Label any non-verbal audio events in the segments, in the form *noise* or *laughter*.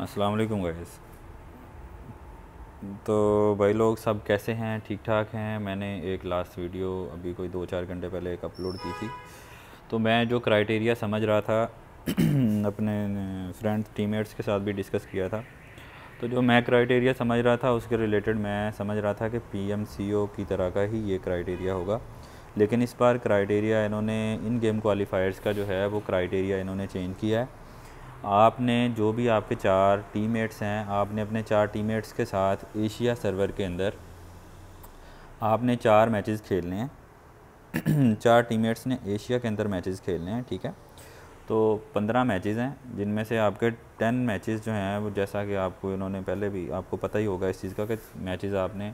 Aslam gas तो भाई लोग सब कैसे हैं ठीक ठाक हैं मैंने एक लास्ट वीडियो अभी कोई दो चार घंटे पहले एक अपलोड की थी तो मैं जो क्राइटेरिया समझ रहा था *clears throat* अपने फ्रेंड टीममेट्स के साथ भी डिस्कस किया था तो जो मैं क्राइटेरिया समझ रहा था उसके रिलेटेड मैं समझ रहा था कि ओ की तरह का ही ये क्राइटेरिया होगा लेकिन इस बार क्राइटेरिया इन्होंने इन गेम क्वालिफायर्स का जो है वो क्राइटेरिया इन्होंने चेंज किया है आपने जो भी आपके चार टीममेट्स हैं आपने अपने चार टीममेट्स के साथ एशिया सर्वर के अंदर आपने चार मैचेस खेलने हैं *clears throat* चार टीममेट्स ने एशिया के अंदर मैचेस खेलने हैं ठीक है तो पंद्रह मैचेस हैं जिनमें से आपके टेन मैचेस जो हैं वो जैसा कि आपको इन्होंने पहले भी आपको पता ही होगा इस चीज़ का कि मैचेस आपने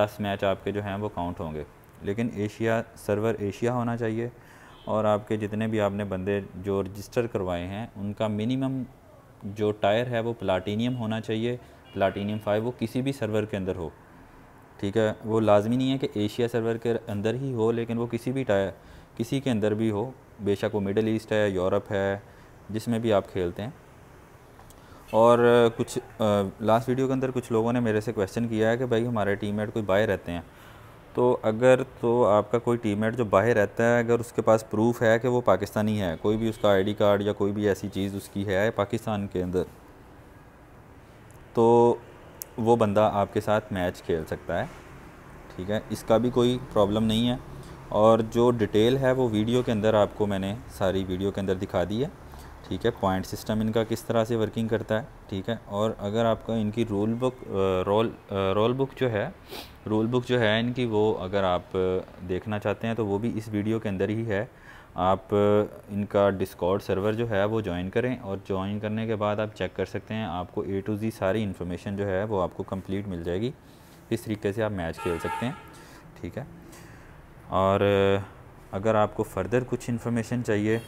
दस मैच आपके जो हैं वो काउंट होंगे लेकिन एशिया सर्वर एशिया होना चाहिए और आपके जितने भी आपने बंदे जो रजिस्टर करवाए हैं उनका मिनिमम जो टायर है वो प्लाटीनियम होना चाहिए प्लाटीनियम फाइव वो किसी भी सर्वर के अंदर हो ठीक है वो लाजमी नहीं है कि एशिया सर्वर के अंदर ही हो लेकिन वो किसी भी टायर किसी के अंदर भी हो बेशक वो मिडल ईस्ट है यूरोप है जिसमें भी आप खेलते हैं और कुछ लास्ट वीडियो के अंदर कुछ लोगों ने मेरे से क्वेश्चन किया है कि भाई हमारे टीममेट कोई बाय रहते हैं तो अगर तो आपका कोई टीममेट जो बाहर रहता है अगर उसके पास प्रूफ है कि वो पाकिस्तानी है कोई भी उसका आईडी कार्ड या कोई भी ऐसी चीज़ उसकी है पाकिस्तान के अंदर तो वो बंदा आपके साथ मैच खेल सकता है ठीक है इसका भी कोई प्रॉब्लम नहीं है और जो डिटेल है वो वीडियो के अंदर आपको मैंने सारी वीडियो के अंदर दिखा दी है ठीक है पॉइंट सिस्टम इनका किस तरह से वर्किंग करता है ठीक है और अगर आपका इनकी roll book roll roll book जो है रोल बुक जो है इनकी वो अगर आप देखना चाहते हैं तो वो भी इस वीडियो के अंदर ही है आप इनका डिस्कॉर्ड सर्वर जो है वो ज्वाइन करें और ज्वाइन करने के बाद आप चेक कर सकते हैं आपको ए टू जी सारी इन्फॉर्मेशन जो है वो आपको कंप्लीट मिल जाएगी इस तरीके से आप मैच खेल सकते हैं ठीक है और अगर आपको फर्दर कुछ इन्फॉर्मेशन चाहिए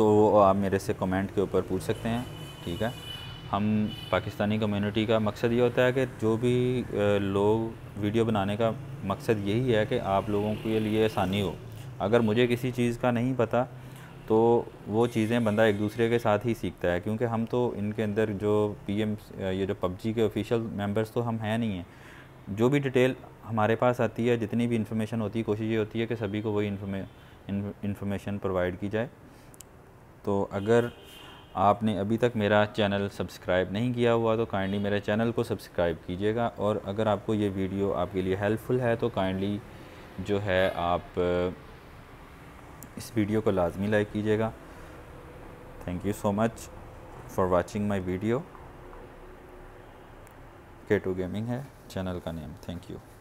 तो आप मेरे से कमेंट के ऊपर पूछ सकते हैं ठीक है हम पाकिस्तानी कम्युनिटी का मकसद ये होता है कि जो भी लोग वीडियो बनाने का मकसद यही है कि आप लोगों के लिए आसानी हो अगर मुझे किसी चीज़ का नहीं पता तो वो चीज़ें बंदा एक दूसरे के साथ ही सीखता है क्योंकि हम तो इनके अंदर जो पीएम ये जो पबजी के ऑफिशियल मेंबर्स तो हम हैं नहीं हैं जो भी डिटेल हमारे पास आती है जितनी भी इन्फॉर्मेशन होती है कोशिश ये होती है कि सभी को वही इन्फॉर्मेशन प्रोवाइड की जाए तो अगर आपने अभी तक मेरा चैनल सब्सक्राइब नहीं किया हुआ तो काइंडली मेरे चैनल को सब्सक्राइब कीजिएगा और अगर आपको ये वीडियो आपके लिए हेल्पफुल है तो काइंडली जो है आप इस वीडियो को लाजमी लाइक कीजिएगा thank you so much for watching my video के टू गेमिंग है चैनल का नेम थैंक यू